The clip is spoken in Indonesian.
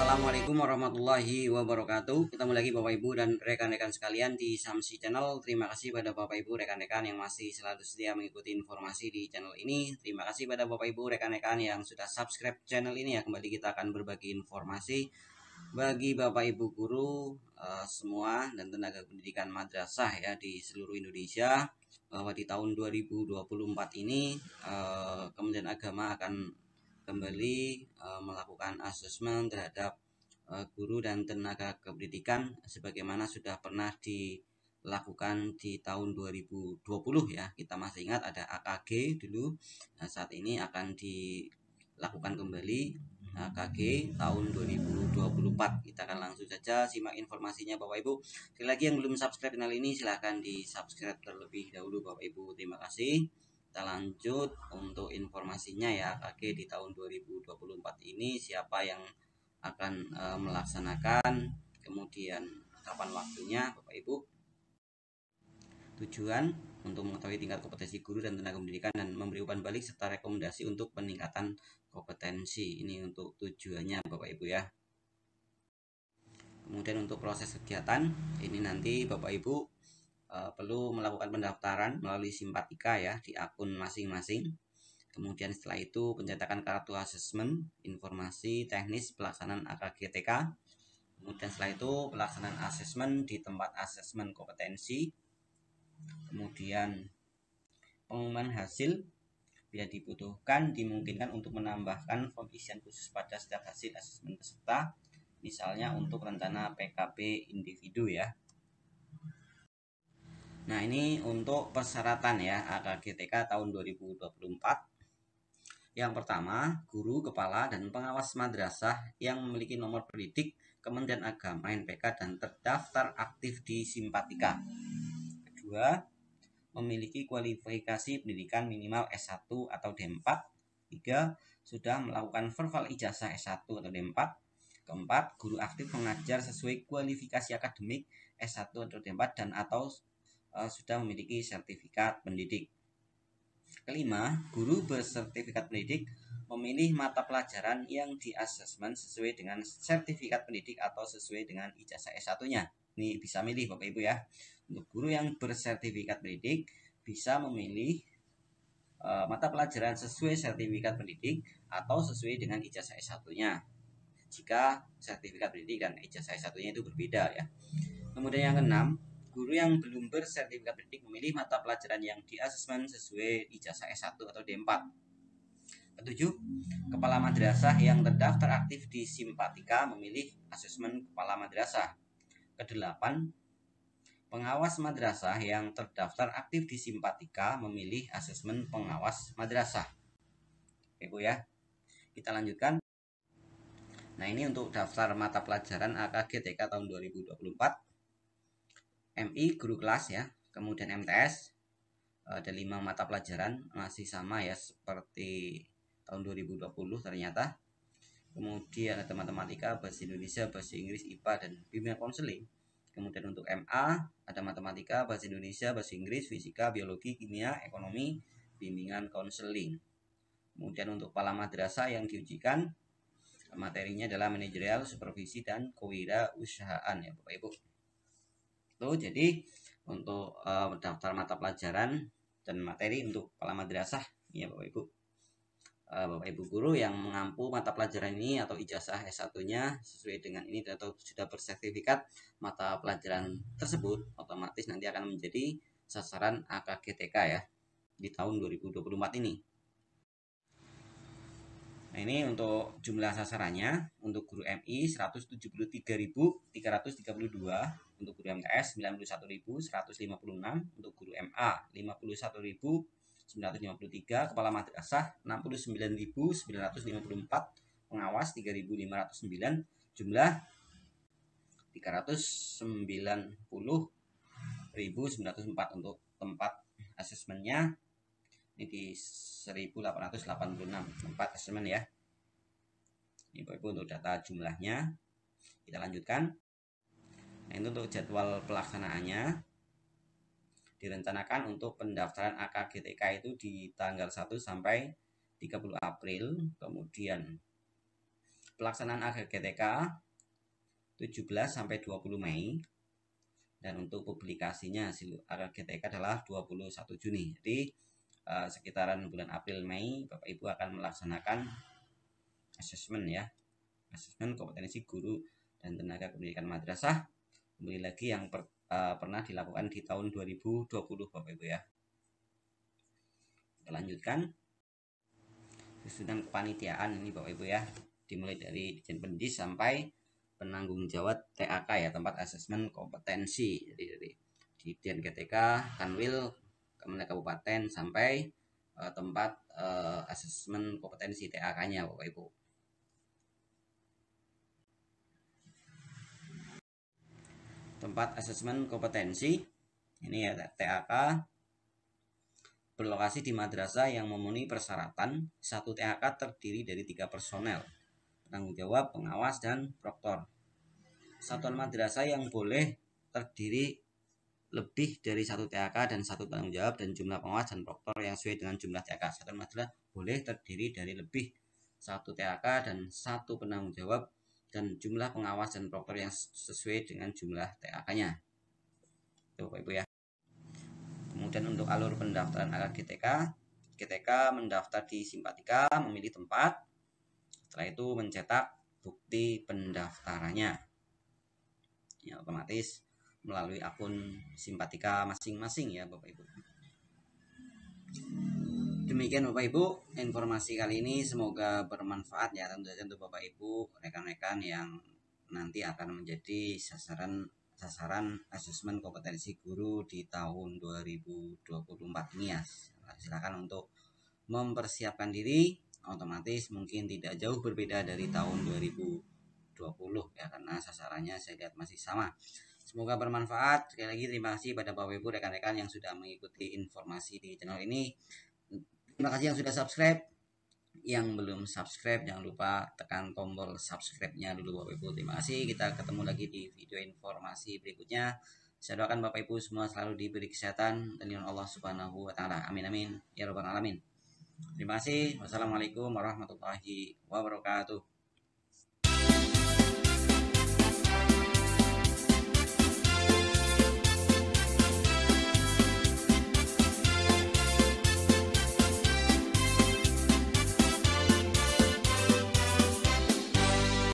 Assalamualaikum warahmatullahi wabarakatuh Ketemu lagi Bapak Ibu dan rekan-rekan sekalian di Samsi Channel Terima kasih pada Bapak Ibu rekan-rekan yang masih selalu setia mengikuti informasi di channel ini Terima kasih pada Bapak Ibu rekan-rekan yang sudah subscribe channel ini ya Kembali kita akan berbagi informasi bagi Bapak Ibu guru uh, semua dan tenaga pendidikan madrasah ya di seluruh Indonesia bahwa di tahun 2024 ini uh, Kementerian Agama akan kembali uh, melakukan asesmen terhadap uh, guru dan tenaga kependidikan sebagaimana sudah pernah dilakukan di tahun 2020 ya. Kita masih ingat ada AKG dulu. Nah, saat ini akan dilakukan kembali eh, AKG tahun 2024. Kita akan langsung saja simak informasinya Bapak Ibu. Sekali lagi yang belum subscribe channel ini silahkan di subscribe terlebih dahulu Bapak Ibu. Terima kasih. Kita lanjut untuk informasinya ya kakek di tahun 2024 ini siapa yang akan e, melaksanakan kemudian kapan waktunya Bapak Ibu tujuan untuk mengetahui tingkat kompetensi guru dan tenaga pendidikan dan memberi umpan balik serta rekomendasi untuk peningkatan kompetensi ini untuk tujuannya Bapak Ibu ya kemudian untuk proses kegiatan ini nanti Bapak Ibu Eh, perlu melakukan pendaftaran melalui simpatika ya di akun masing-masing. Kemudian setelah itu pencetakan kartu asesmen, informasi teknis pelaksanaan AKGTK. Kemudian setelah itu pelaksanaan asesmen di tempat asesmen kompetensi. Kemudian pengumuman hasil bila dibutuhkan dimungkinkan untuk menambahkan form isian khusus pada setiap hasil asesmen peserta misalnya untuk rencana PKP individu ya Nah, ini untuk persyaratan ya AKGTK tahun 2024. Yang pertama, guru, kepala, dan pengawas madrasah yang memiliki nomor pendidik Kementerian Agama NPK dan terdaftar aktif di Simpatika. Kedua, memiliki kualifikasi pendidikan minimal S1 atau D4. Tiga, sudah melakukan verbal ijazah S1 atau D4. Keempat, guru aktif mengajar sesuai kualifikasi akademik S1 atau D4 dan atau Eh, sudah memiliki sertifikat pendidik. Kelima, guru bersertifikat pendidik memilih mata pelajaran yang diasesmen sesuai dengan sertifikat pendidik atau sesuai dengan ijazah S1-nya. Ini bisa milih Bapak Ibu ya. Untuk guru yang bersertifikat pendidik bisa memilih eh, mata pelajaran sesuai sertifikat pendidik atau sesuai dengan ijazah S1-nya. Jika sertifikat pendidik dan ijazah S1-nya itu berbeda ya. Kemudian yang keenam, guru yang belum bersertifikat pendidik memilih mata pelajaran yang di asesmen sesuai ijazah S1 atau D4. Ketujuh, kepala madrasah yang terdaftar aktif di Simpatika memilih asesmen kepala madrasah. Kedelapan, pengawas madrasah yang terdaftar aktif di Simpatika memilih asesmen pengawas madrasah. Oke Bu ya, kita lanjutkan. Nah ini untuk daftar mata pelajaran AKG TK tahun 2024 MI guru kelas ya, kemudian MTS eh, ada lima mata pelajaran masih sama ya seperti tahun 2020 ternyata. Kemudian ada matematika, bahasa Indonesia, bahasa Inggris, IPA dan bimbingan konseling. Kemudian untuk MA ada matematika, bahasa Indonesia, bahasa Inggris, fisika, biologi, kimia, ekonomi, bimbingan konseling. Kemudian untuk kepala madrasah yang diujikan materinya adalah manajerial, supervisi dan kewirausahaan ya Bapak Ibu. Gitu. jadi untuk uh, daftar mata pelajaran dan materi untuk kepala madrasah ya Bapak Ibu uh, Bapak Ibu guru yang mengampu mata pelajaran ini atau ijazah S1-nya sesuai dengan ini atau sudah bersertifikat mata pelajaran tersebut otomatis nanti akan menjadi sasaran AKGTK ya di tahun 2024 ini. Nah, ini untuk jumlah sasarannya untuk guru MI 173.332, untuk guru MTS 91.156, untuk guru MA 51.953, kepala madrasah 69.954, pengawas 3.509, jumlah 390.904 untuk tempat asesmennya ini di 1886 4 estimate ya ini Bapak Ibu untuk data jumlahnya kita lanjutkan nah ini untuk jadwal pelaksanaannya direncanakan untuk pendaftaran AKGTK itu di tanggal 1 sampai 30 April kemudian pelaksanaan AKGTK 17 sampai 20 Mei dan untuk publikasinya hasil AKGTK adalah 21 Juni jadi Eh, sekitaran bulan April Mei Bapak Ibu akan melaksanakan asesmen ya asesmen kompetensi guru dan tenaga pendidikan madrasah kembali lagi yang per, uh, pernah dilakukan di tahun 2020 Bapak Ibu ya kita lanjutkan susunan kepanitiaan ini Bapak Ibu ya dimulai dari Dijen Pendis sampai penanggung jawab TAK ya tempat asesmen kompetensi jadi dari di GTK Kanwil kemudian Kabupaten sampai uh, tempat uh, asesmen kompetensi TAK-nya Bapak Ibu. Tempat asesmen kompetensi ini ya TAK berlokasi di madrasah yang memenuhi persyaratan satu TAK terdiri dari tiga personel, tanggung jawab, pengawas, dan proktor. Satuan madrasah yang boleh terdiri lebih dari satu TK dan satu tanggung jawab dan jumlah pengawas dan proktor yang sesuai dengan jumlah TAK. Satu adalah boleh terdiri dari lebih satu TK dan satu penanggung jawab dan jumlah pengawas dan proktor yang sesuai dengan jumlah tk nya Itu Bapak Ibu ya. Kemudian untuk alur pendaftaran GTK, GTK mendaftar di Simpatika, memilih tempat, setelah itu mencetak bukti pendaftarannya. Ya, otomatis melalui akun simpatika masing-masing ya Bapak Ibu. Demikian Bapak Ibu informasi kali ini semoga bermanfaat ya tentu saja untuk Bapak Ibu rekan-rekan yang nanti akan menjadi sasaran sasaran asesmen kompetensi guru di tahun 2024 ini ya. Silakan untuk mempersiapkan diri otomatis mungkin tidak jauh berbeda dari tahun 2020 ya karena sasarannya saya lihat masih sama. Semoga bermanfaat. Sekali lagi terima kasih pada Bapak Ibu rekan-rekan yang sudah mengikuti informasi di channel ini. Terima kasih yang sudah subscribe. Yang belum subscribe jangan lupa tekan tombol subscribe-nya dulu Bapak Ibu. Terima kasih. Kita ketemu lagi di video informasi berikutnya. Saya doakan Bapak Ibu semua selalu diberi kesehatan dan lindungan Allah Subhanahu wa taala. Amin amin ya rabbal alamin. Terima kasih. Wassalamualaikum warahmatullahi wabarakatuh.